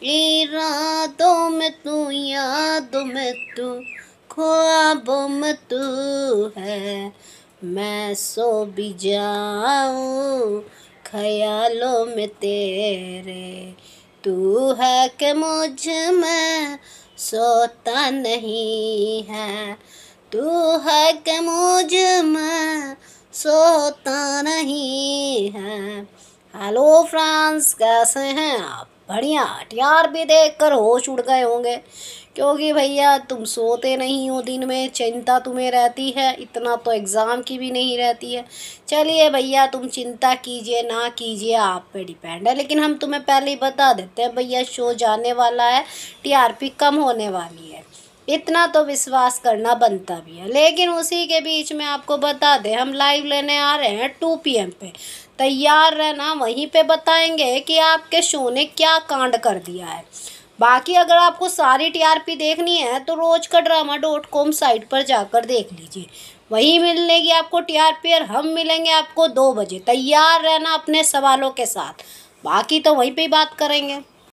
रातों में तू यादों में तू ख्वाबों में तू है मैं सो भी जाऊँ ख्यालों में तेरे तू है कि मुझ में सोता नहीं है तू है कि मुझ में सोता नहीं है हेलो फ्रांस कैसे हैं आप बढ़िया हथियार भी कर होश उड़ गए होंगे क्योंकि भैया तुम सोते नहीं हो दिन में चिंता तुम्हें रहती है इतना तो एग्ज़ाम की भी नहीं रहती है चलिए भैया तुम चिंता कीजिए ना कीजिए आप पे डिपेंड है लेकिन हम तुम्हें पहले ही बता देते हैं भैया शो जाने वाला है टीआरपी कम होने वाली है इतना तो विश्वास करना बनता भी है लेकिन उसी के बीच में आपको बता दें हम लाइव लेने आ रहे हैं टू पी एम पे तैयार रहना वहीं पे बताएंगे कि आपके शो ने क्या कांड कर दिया है बाकी अगर आपको सारी टीआरपी देखनी है तो रोज का ड्रामा डॉट कॉम साइट पर जाकर देख लीजिए वहीं की आपको टीआरपी और हम मिलेंगे आपको दो बजे तैयार रहना अपने सवालों के साथ बाकी तो वहीं पे बात करेंगे